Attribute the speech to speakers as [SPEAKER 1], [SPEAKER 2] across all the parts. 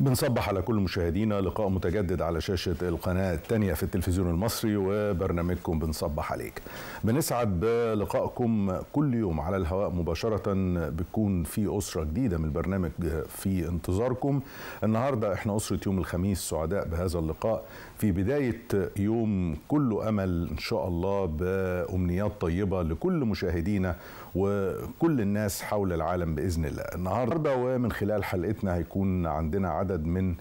[SPEAKER 1] بنصبح على كل مشاهدينا لقاء متجدد على شاشة القناة الثانية في التلفزيون المصري وبرنامجكم بنصبح عليك بنسعد بلقائكم كل يوم على الهواء مباشرة بتكون في أسرة جديدة من البرنامج في انتظاركم النهاردة احنا أسرة يوم الخميس سعداء بهذا اللقاء في بداية يوم كله أمل إن شاء الله بأمنيات طيبة لكل مشاهدينا وكل الناس حول العالم باذن الله النهارده ومن خلال حلقتنا هيكون عندنا عدد من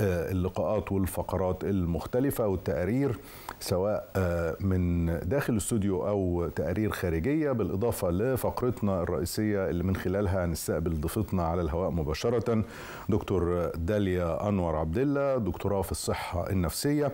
[SPEAKER 1] آه، اللقاءات والفقرات المختلفة والتقارير سواء آه، من داخل الاستوديو أو تقارير خارجية بالإضافة لفقرتنا الرئيسية اللي من خلالها هنستقبل ضيفتنا على الهواء مباشرة دكتور داليا أنور عبد الله دكتوراه في الصحة النفسية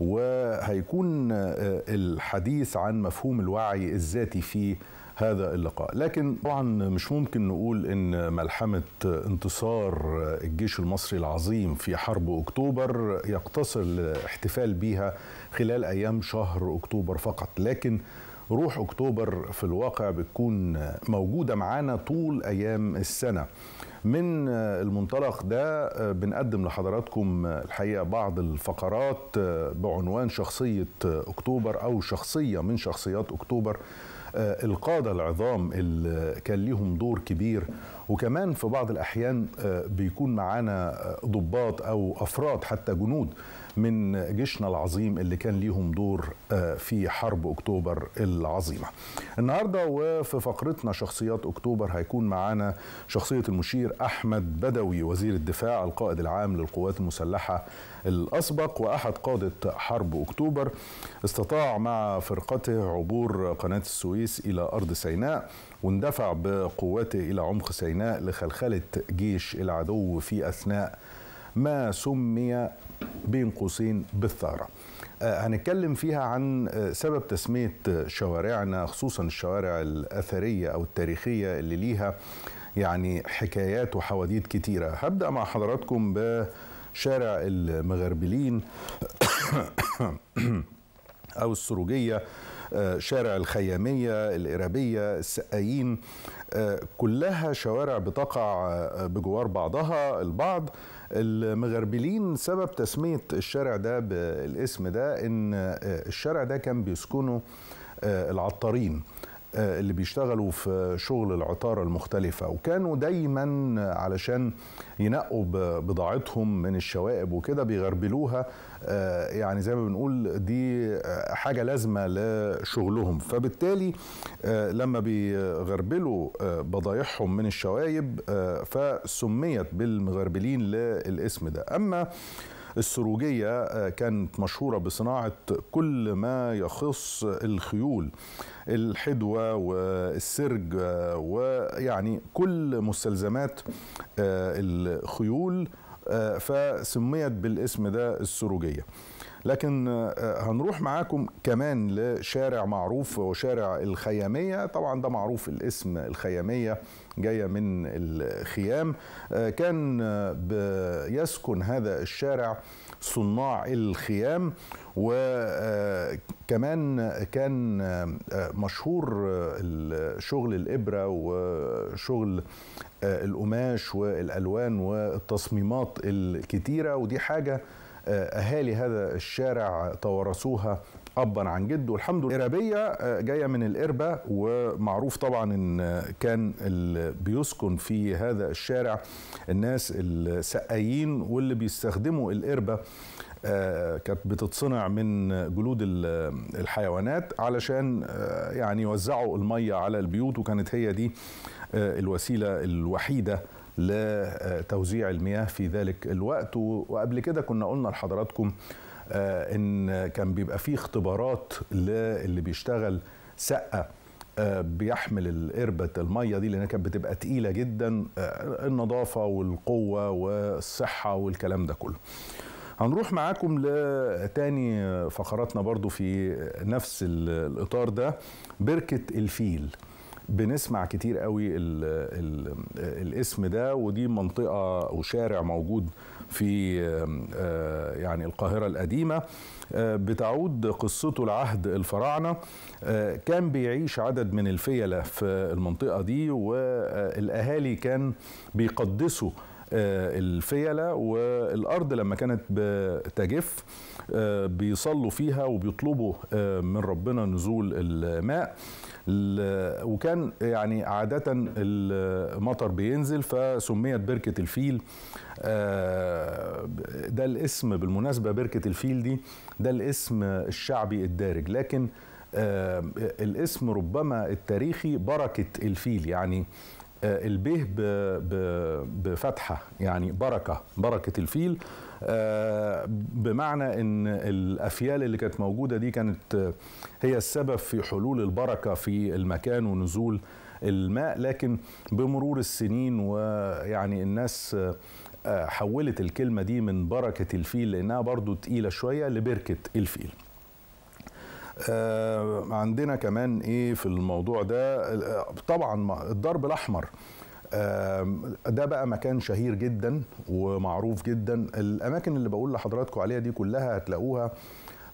[SPEAKER 1] وهيكون آه، الحديث عن مفهوم الوعي الذاتي في هذا اللقاء لكن طبعا مش ممكن نقول ان ملحمه انتصار الجيش المصري العظيم في حرب اكتوبر يقتصر الاحتفال بيها خلال ايام شهر اكتوبر فقط لكن روح اكتوبر في الواقع بتكون موجوده معانا طول ايام السنه من المنطلق ده بنقدم لحضراتكم الحقيقه بعض الفقرات بعنوان شخصيه اكتوبر او شخصيه من شخصيات اكتوبر آه، القادة العظام اللي كان ليهم دور كبير وكمان في بعض الأحيان آه، بيكون معانا آه، ضباط أو أفراد حتى جنود من جيشنا العظيم اللي كان ليهم دور آه، في حرب اكتوبر العظيمه. النهارده وفي فقرتنا شخصيات اكتوبر هيكون معانا شخصيه المشير احمد بدوي وزير الدفاع القائد العام للقوات المسلحه الاسبق واحد قاده حرب اكتوبر استطاع مع فرقته عبور قناه السويس الى ارض سيناء واندفع بقواته الى عمق سيناء لخلخله جيش العدو في اثناء ما سمي بين قوسين بالثارة آه، هنتكلم فيها عن آه، سبب تسمية آه، شوارعنا خصوصا الشوارع الأثرية أو التاريخية اللي ليها يعني حكايات وحواديت كتيرة هبدأ مع حضراتكم بشارع المغربلين أو السروجية شارع الخيامية الإرابية السقايين كلها شوارع بتقع بجوار بعضها البعض المغربلين سبب تسمية الشارع ده بالاسم ده إن آه، الشارع ده كان بيسكنه آه، العطارين آه، اللي بيشتغلوا في شغل العطاره المختلفه وكانوا دايما علشان ينقوا بضاعتهم من الشوائب وكده بيغربلوها آه، يعني زي ما بنقول دي حاجه لازمه لشغلهم فبالتالي آه، لما بيغربلوا بضايعهم من الشوائب فسميت بالمغربلين للاسم ده اما السروجية آه، كانت مشهورة بصناعة كل ما يخص الخيول الحدوة والسرج آه، ويعني كل مستلزمات آه، الخيول فسميت بالاسم ده السروجية لكن آه، آه، هنروح معاكم كمان لشارع معروف وشارع الخيامية طبعا ده معروف الاسم الخيامية جاية من الخيام آه، كان يسكن هذا الشارع صناع الخيام وكمان كان مشهور شغل الإبرة وشغل القماش والألوان والتصميمات الكتيرة ودي حاجة آه، اهالي هذا الشارع توارثوها ابا عن جد والحمد لله ارابيه آه، جايه من الاربه ومعروف طبعا ان كان بيسكن في هذا الشارع الناس السقايين واللي بيستخدموا الاربه آه، كانت بتتصنع من جلود الحيوانات علشان يعني يوزعوا الميه على البيوت وكانت هي دي الوسيله الوحيده لتوزيع المياه في ذلك الوقت وقبل كده كنا قلنا لحضراتكم آه، ان كان بيبقى فيه اختبارات للي بيشتغل سقه آه، بيحمل القربة المية دي لأنها كانت بتبقى تقيلة جدا آه، النظافة والقوة والصحة والكلام ده كله هنروح معاكم لتاني فقراتنا برضو في نفس الإطار ده بركة الفيل بنسمع كتير قوي الـ الـ الاسم ده ودي منطقه وشارع موجود في آه، يعني القاهره القديمه آه، بتعود قصته لعهد الفراعنه آه، كان بيعيش عدد من الفيله في المنطقه دي والاهالي كان بيقدسوا آه، الفيله والارض لما كانت بتجف آه، بيصلوا فيها وبيطلبوا آه، من ربنا نزول الماء وكان يعني عادة المطر بينزل فسميت بركة الفيل ده الاسم بالمناسبة بركة الفيل دي ده الاسم الشعبي الدارج لكن الاسم ربما التاريخي بركة الفيل يعني آه، البه بفتحه يعني بركه بركه الفيل آه، بمعنى ان الافيال اللي كانت موجوده دي كانت آه، هي السبب في حلول البركه في المكان ونزول الماء لكن بمرور السنين ويعني الناس حولت الكلمه دي من بركه الفيل لانها برضو تقيله شويه لبركه الفيل آه، عندنا كمان ايه في الموضوع ده آه، طبعا الضرب الاحمر آه، ده بقى مكان شهير جدا ومعروف جدا الاماكن اللي بقول لحضراتكم عليها دي كلها هتلاقوها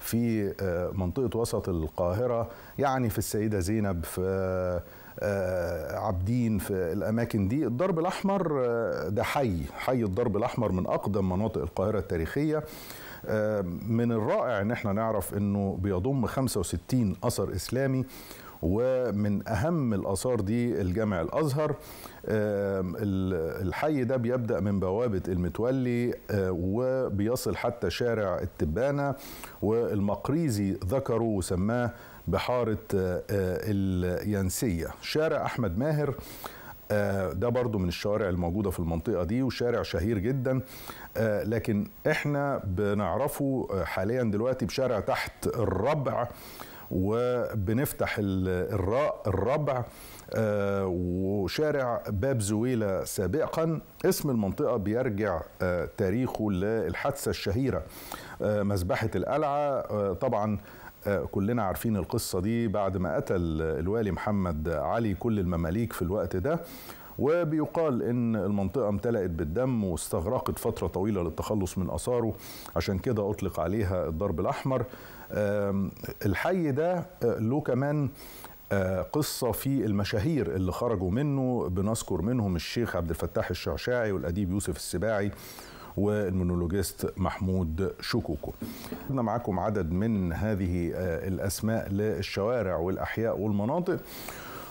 [SPEAKER 1] في منطقه وسط القاهره يعني في السيده زينب في عابدين في الاماكن دي الضرب الاحمر ده حي حي الضرب الاحمر من اقدم مناطق القاهره التاريخيه آه، من الرائع ان احنا نعرف انه بيضم 65 اثر اسلامي ومن اهم الاثار دي الجامع الازهر آه، الحي ده بيبدا من بوابه المتولي آه، وبيصل حتى شارع التبانه والمقريزي ذكره وسماه بحاره اليانسيه شارع احمد ماهر آه، ده برضو من الشوارع الموجودة في المنطقة دي وشارع شهير جدا آه، لكن احنا بنعرفه آه، حاليا دلوقتي بشارع تحت الربع وبنفتح الراء الربع وشارع باب زويلة سابقا اسم المنطقة بيرجع تاريخه للحادثة الشهيرة مذبحة القلعة طبعا كلنا عارفين القصة دي بعد ما قتل الوالي محمد علي كل المماليك في الوقت ده وبيقال ان المنطقه امتلأت بالدم واستغرقت فتره طويله للتخلص من اثاره عشان كده اطلق عليها الضرب الاحمر الحي ده آه، له كمان آه، قصة في المشاهير اللي خرجوا منه بنذكر منهم الشيخ عبد الفتاح الشعشاعي والأديب يوسف السباعي والمونولوجيست محمود شكوكو احنا معاكم عدد من هذه آه، الأسماء للشوارع والأحياء والمناطق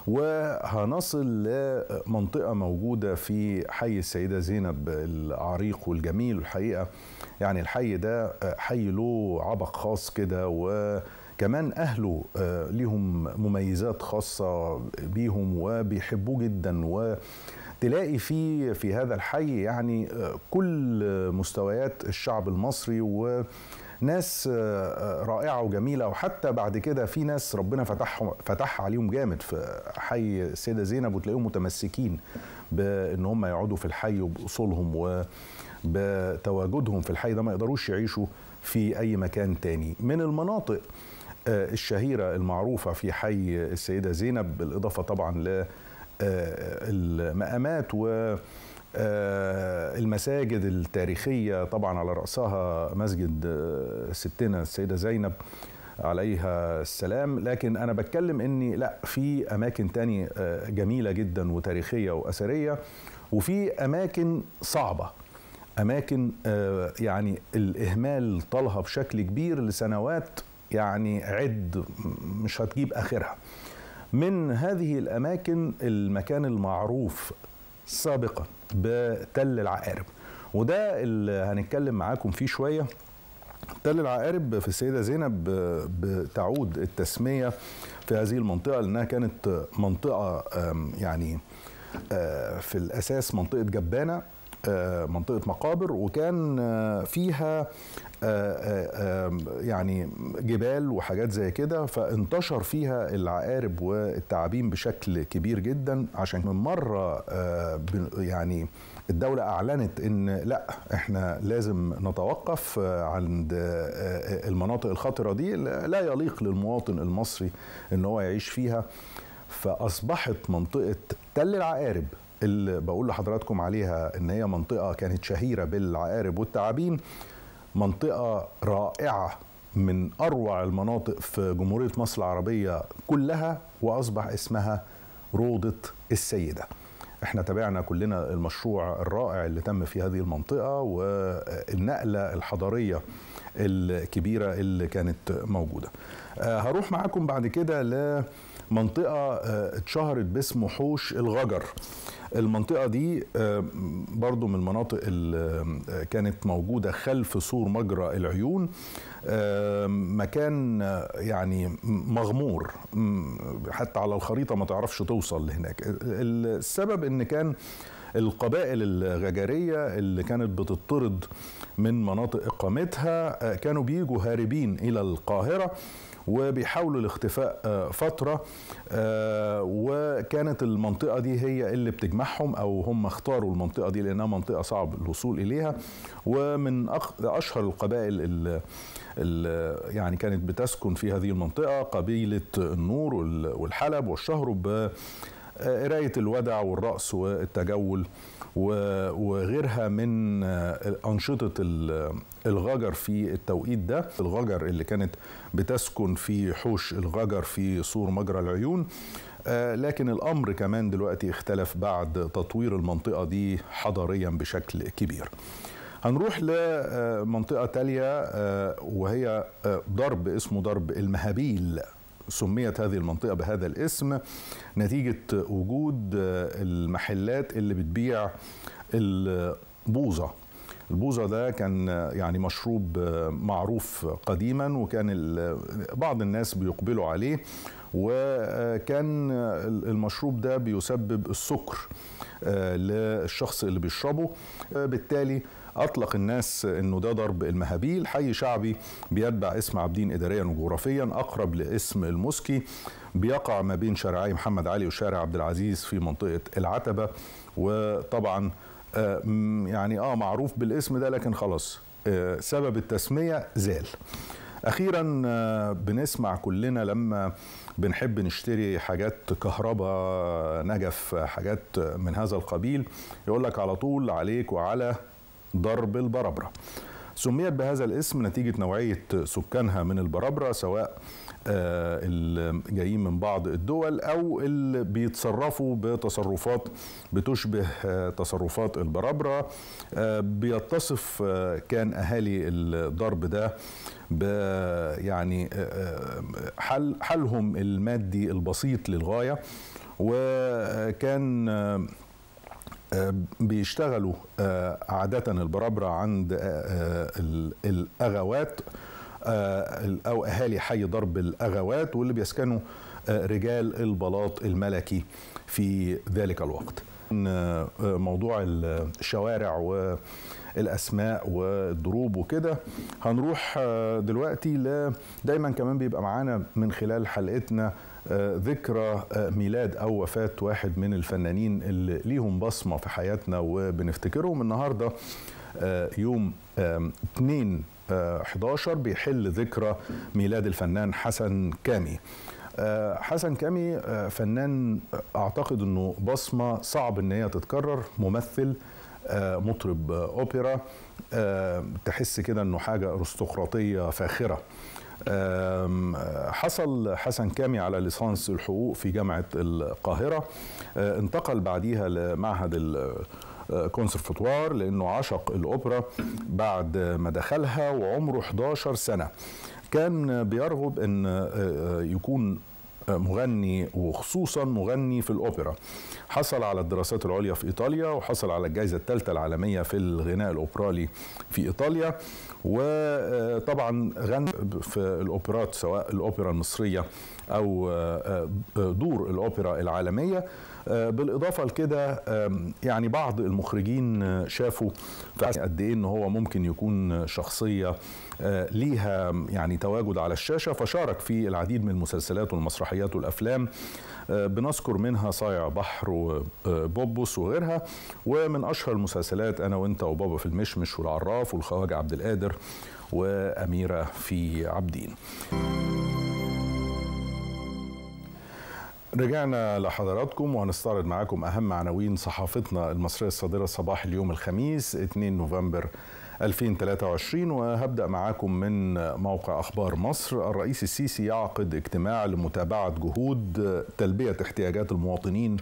[SPEAKER 1] وهنصل لمنطقة موجودة في حي السيدة زينب العريق والجميل الحقيقة يعني الحي ده آه، حي له عبق خاص كده و كمان اهله آه، ليهم مميزات خاصه بيهم وبيحبوه جدا و تلاقي في في هذا الحي يعني آه، كل مستويات الشعب المصري و ناس آه، آه، رائعة وجميلة وحتى بعد كده في ناس ربنا فتحهم فتح عليهم جامد في حي السيدة زينب وتلاقيهم متمسكين بأن هم يقعدوا في الحي وبأصولهم وبتواجدهم في الحي ده ما يقدروش يعيشوا في أي مكان تاني من المناطق الشهيرة المعروفة في حي السيدة زينب بالإضافة طبعا ل المقامات و آه، المساجد التاريخية طبعا على رأسها مسجد آه، ستنا السيدة زينب عليها السلام لكن أنا بتكلم أني لا في أماكن تانية آه، جميلة جدا وتاريخية وأثرية وفي أماكن صعبة أماكن يعني الإهمال طالها بشكل كبير لسنوات يعني عد مش هتجيب آخرها من هذه الأماكن المكان المعروف سابقا بتل العقارب وده اللي هنتكلم معاكم فيه شويه تل العقارب في السيده زينب بتعود التسميه في هذه المنطقه لانها كانت منطقه يعني آه، في الاساس منطقه جبانه آه، منطقه مقابر وكان آه، فيها آه، يعني جبال وحاجات زي كده فانتشر فيها العقارب والتعابين بشكل كبير جدا عشان من مره يعني الدولة أعلنت إن لا إحنا لازم نتوقف عند المناطق الخطرة دي لا يليق للمواطن المصري إن هو يعيش فيها فأصبحت منطقة تل العقارب اللي بقول لحضراتكم عليها ان هي منطقه كانت شهيره بالعقارب والتعابين منطقه رائعه من اروع المناطق في جمهوريه مصر العربيه كلها واصبح اسمها روضه السيده احنا تابعنا كلنا المشروع الرائع اللي تم في هذه المنطقه والنقله الحضاريه الكبيره اللي كانت موجوده آه، هروح معاكم بعد كده ل منطقه آه، اتشهرت باسم حوش الغجر المنطقه دي برضو من المناطق اللي كانت موجوده خلف سور مجرى العيون مكان يعني مغمور حتى على الخريطه ما تعرفش توصل لهناك السبب ان كان القبائل الغجرية اللي كانت بتطرد من مناطق إقامتها آه، كانوا بيجوا هاربين إلى القاهرة وبيحاولوا الاختفاء آه، فترة آه، وكانت المنطقة دي هي اللي بتجمعهم أو هم اختاروا المنطقة دي لأنها منطقة صعب الوصول إليها ومن أشهر القبائل اللي يعني كانت بتسكن في هذه المنطقة قبيلة النور والحلب والشهرب قرايه الودع والرقص والتجول وغيرها من آه، انشطه الغجر في التوقيت ده الغجر اللي كانت بتسكن في حوش الغجر في سور مجرى العيون آه، لكن الامر كمان دلوقتي اختلف بعد تطوير المنطقه دي حضاريا بشكل كبير هنروح لمنطقه آه، تاليه وهي ضرب اسمه ضرب المهابيل سميت هذه المنطقة بهذا الاسم نتيجة وجود آه، المحلات اللي بتبيع البوظة البوظة ده كان آه، يعني مشروب آه، معروف قديما وكان بعض الناس بيقبلوا عليه وكان المشروب ده بيسبب السكر للشخص اللي بيشربه بالتالي اطلق الناس انه ده ضرب المهابيل حي شعبي بيتبع اسم عابدين اداريا وجغرافيا اقرب لاسم المسكي بيقع ما بين شارعي محمد علي وشارع عبد العزيز في منطقه العتبه وطبعا آه، يعني اه معروف بالاسم ده لكن خلاص آه، سبب التسميه زال اخيرا آه، بنسمع كلنا لما بنحب نشتري حاجات كهرباء نجف حاجات من هذا القبيل يقول لك على طول عليك وعلى ضرب البربره سميت بهذا الاسم نتيجة نوعية سكانها من البرابرة سواء آه، الجايين من بعض الدول أو اللي بيتصرفوا بتصرفات بتشبه آه، تصرفات البرابرة آه، بيتصف كان أهالي الضرب ده يعني حل حلهم المادي البسيط للغاية وكان آه، بيشتغلوا آه، عادة البرابرة عند آه، الأغوات أو أهالي حي ضرب الأغوات واللي بيسكنوا رجال البلاط الملكي في ذلك الوقت موضوع الشوارع والأسماء والضروب وكده هنروح دلوقتي ل... دايما كمان بيبقى معانا من خلال حلقتنا ذكرى ميلاد او وفاه واحد من الفنانين اللي ليهم بصمه في حياتنا وبنفتكرهم النهارده آه، يوم 2 11 آه، بيحل ذكرى ميلاد الفنان حسن كامي آه، حسن كامي فنان اعتقد انه بصمه صعب ان هي تتكرر ممثل مطرب اوبرا تحس كده انه حاجه ارستقراطيه فاخره حصل حسن كامي على ليسانس الحقوق في جامعة القاهرة أه، انتقل بعديها لمعهد الكونسرفتوار أه، لأنه عشق الأوبرا بعد ما دخلها وعمره 11 سنة كان بيرغب أن أه، يكون مغني وخصوصا مغني في الاوبرا حصل على الدراسات العليا في ايطاليا وحصل على الجائزه الثالثه العالميه في الغناء الاوبرالي في ايطاليا وطبعا غنى في الاوبرات سواء الاوبرا المصريه او آه، آه، دور الاوبرا العالميه آه، بالاضافه لكده يعني بعض المخرجين شافوا قد ايه ان هو ممكن يكون شخصيه ليها يعني تواجد على الشاشه فشارك في العديد من المسلسلات والمسرحيات المسرحيات والأفلام آه، بنذكر منها صايع بحر وبوبوس آه، وغيرها ومن أشهر المسلسلات أنا وأنت وبابا في المشمش والعراف والخواجة عبد القادر وأميرة في عابدين رجعنا لحضراتكم وهنستعرض معاكم أهم عناوين صحافتنا المصرية الصادرة صباح اليوم الخميس 2 نوفمبر 2023 وهبدأ معاكم من موقع أخبار مصر الرئيس السيسي يعقد اجتماع لمتابعة جهود تلبية احتياجات المواطنين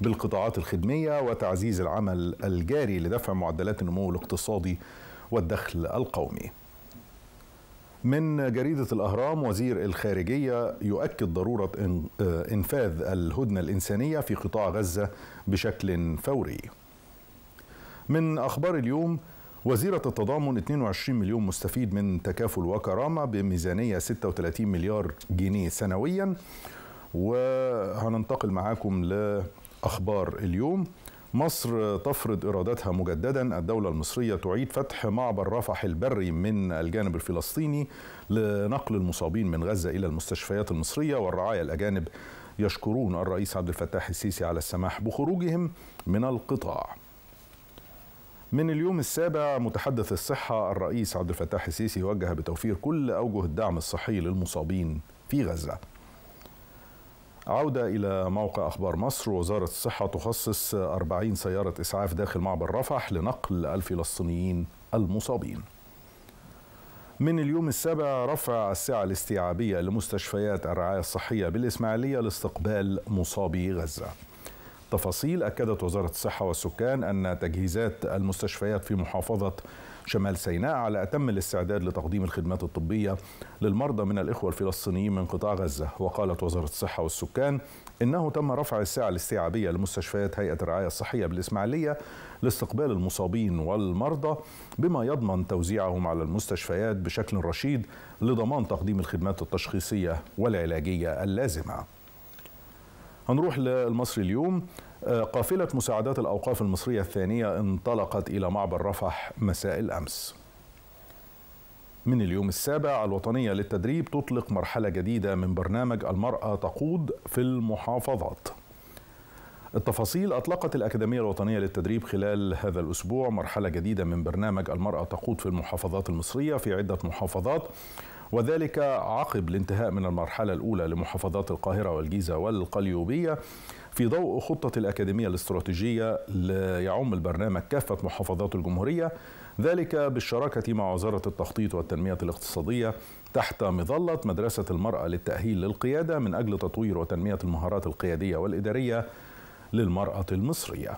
[SPEAKER 1] بالقطاعات الخدمية وتعزيز العمل الجاري لدفع معدلات النمو الاقتصادي والدخل القومي من جريدة الأهرام وزير الخارجية يؤكد ضرورة إنفاذ الهدنة الإنسانية في قطاع غزة بشكل فوري من أخبار اليوم وزيرة التضامن 22 مليون مستفيد من تكافل وكرامة بميزانية 36 مليار جنيه سنويا وهننتقل معاكم لأخبار اليوم مصر تفرض إرادتها مجددا الدولة المصرية تعيد فتح معبر رفح البري من الجانب الفلسطيني لنقل المصابين من غزة إلى المستشفيات المصرية والرعايا الأجانب يشكرون الرئيس عبد الفتاح السيسي على السماح بخروجهم من القطاع من اليوم السابع متحدث الصحة الرئيس عبد الفتاح السيسي وجه بتوفير كل أوجه الدعم الصحي للمصابين في غزة عودة إلى موقع أخبار مصر وزارة الصحة تخصص 40 سيارة إسعاف داخل معبر رفح لنقل الفلسطينيين المصابين من اليوم السابع رفع السعة الاستيعابية لمستشفيات الرعاية الصحية بالإسماعيلية لاستقبال مصابي غزة تفاصيل أكدت وزارة الصحة والسكان أن تجهيزات المستشفيات في محافظة شمال سيناء على أتم الاستعداد لتقديم الخدمات الطبية للمرضى من الإخوة الفلسطينيين من قطاع غزة وقالت وزارة الصحة والسكان إنه تم رفع السعة الاستيعابية لمستشفيات هيئة الرعاية الصحية بالإسماعيلية لاستقبال المصابين والمرضى بما يضمن توزيعهم على المستشفيات بشكل رشيد لضمان تقديم الخدمات التشخيصية والعلاجية اللازمة هنروح للمصري اليوم آه، قافلة مساعدات الأوقاف المصرية الثانية انطلقت إلى معبر رفح مساء الأمس من اليوم السابع الوطنية للتدريب تطلق مرحلة جديدة من برنامج المرأة تقود في المحافظات التفاصيل أطلقت الأكاديمية الوطنية للتدريب خلال هذا الأسبوع مرحلة جديدة من برنامج المرأة تقود في المحافظات المصرية في عدة محافظات وذلك عقب الانتهاء من المرحلة الأولى لمحافظات القاهرة والجيزة والقليوبية في ضوء خطة الأكاديمية الاستراتيجية ليعم البرنامج كافة محافظات الجمهورية ذلك بالشراكة مع وزارة التخطيط والتنمية الاقتصادية تحت مظلة مدرسة المرأة للتأهيل للقيادة من أجل تطوير وتنمية المهارات القيادية والإدارية للمرأة المصرية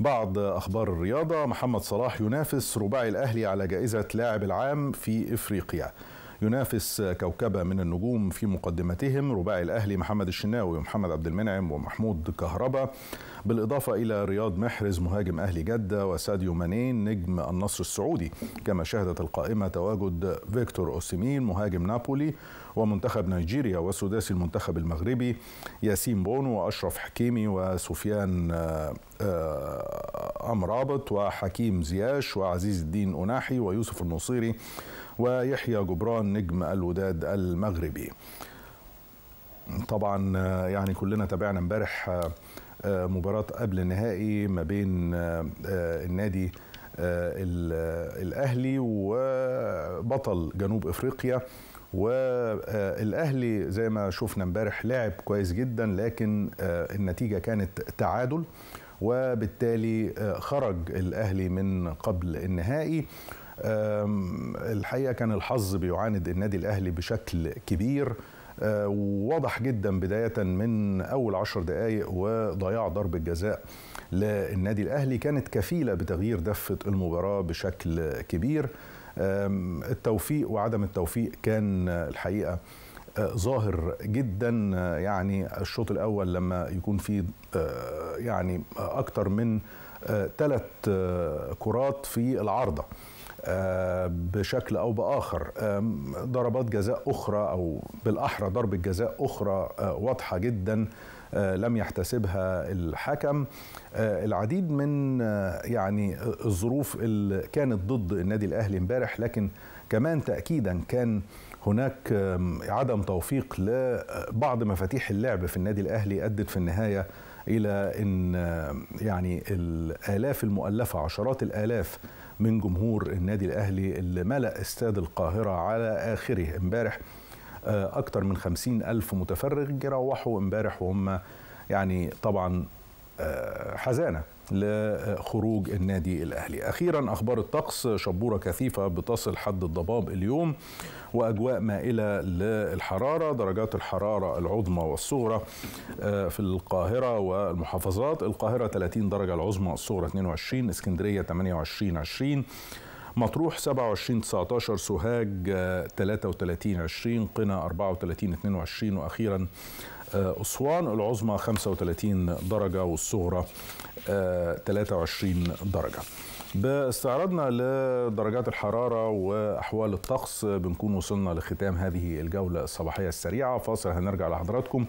[SPEAKER 1] بعض أخبار الرياضة محمد صلاح ينافس رباعي الأهلي على جائزة لاعب العام في إفريقيا ينافس كوكبة من النجوم في مقدمتهم رباعي الأهلي محمد الشناوي ومحمد عبد المنعم ومحمود كهربا بالإضافة إلى رياض محرز مهاجم أهلي جدة وساديو مانين نجم النصر السعودي كما شهدت القائمة تواجد فيكتور أوسيمين مهاجم نابولي ومنتخب نيجيريا وسداسي المنتخب المغربي ياسين بونو وأشرف حكيمي وسفيان آه، أم رابط وحكيم زياش وعزيز الدين أناحي ويوسف النصيري ويحيى جبران نجم الوداد المغربي طبعا آه، يعني كلنا تابعنا امبارح آه، مباراة قبل النهائي ما بين النادي الأهلي وبطل جنوب إفريقيا والاهلي زي ما شفنا امبارح لعب كويس جدا لكن النتيجه كانت تعادل وبالتالي آه، خرج الأهلي من قبل النهائي الحقيقة كان الحظ بيعاند النادي الأهلي بشكل كبير وواضح آه، جدا بداية من أول عشر دقايق وضياع ضرب الجزاء للنادي الأهلي كانت كفيلة بتغيير دفة المباراة بشكل كبير التوفيق وعدم التوفيق كان الحقيقه ظاهر جدا يعني الشوط الاول لما يكون في آه، يعني اكتر من ثلاث آه، آه، كرات في العارضه بشكل او باخر ضربات جزاء اخرى او بالاحرى ضربه جزاء اخرى واضحه جدا لم يحتسبها الحكم العديد من يعني الظروف اللي كانت ضد النادي الاهلي امبارح لكن كمان تاكيدا كان هناك عدم توفيق لبعض مفاتيح اللعب في النادي الاهلي ادت في النهايه الى ان يعني الالاف المؤلفه عشرات الالاف من جمهور النادي الاهلي اللي ملا استاد القاهره على اخره امبارح آه، اكثر من خمسين الف متفرج روحوا امبارح وهم يعني طبعا آه، حزانه لخروج النادي الاهلي. اخيرا اخبار الطقس شبوره كثيفه بتصل حد الضباب اليوم واجواء مائله للحراره، درجات الحراره العظمى والصغرى آه، في القاهره والمحافظات، القاهره 30 درجه العظمى الصغرى 22، اسكندريه 28 20 مطروح 27 19 سوهاج 33 آه، 20 قنا 34 22 واخيرا آه، أسوان العظمى 35 درجة والصغرى 23 آه، درجة باستعراضنا لدرجات الحرارة وأحوال الطقس بنكون وصلنا لختام هذه الجولة الصباحية السريعة فاصل هنرجع لحضراتكم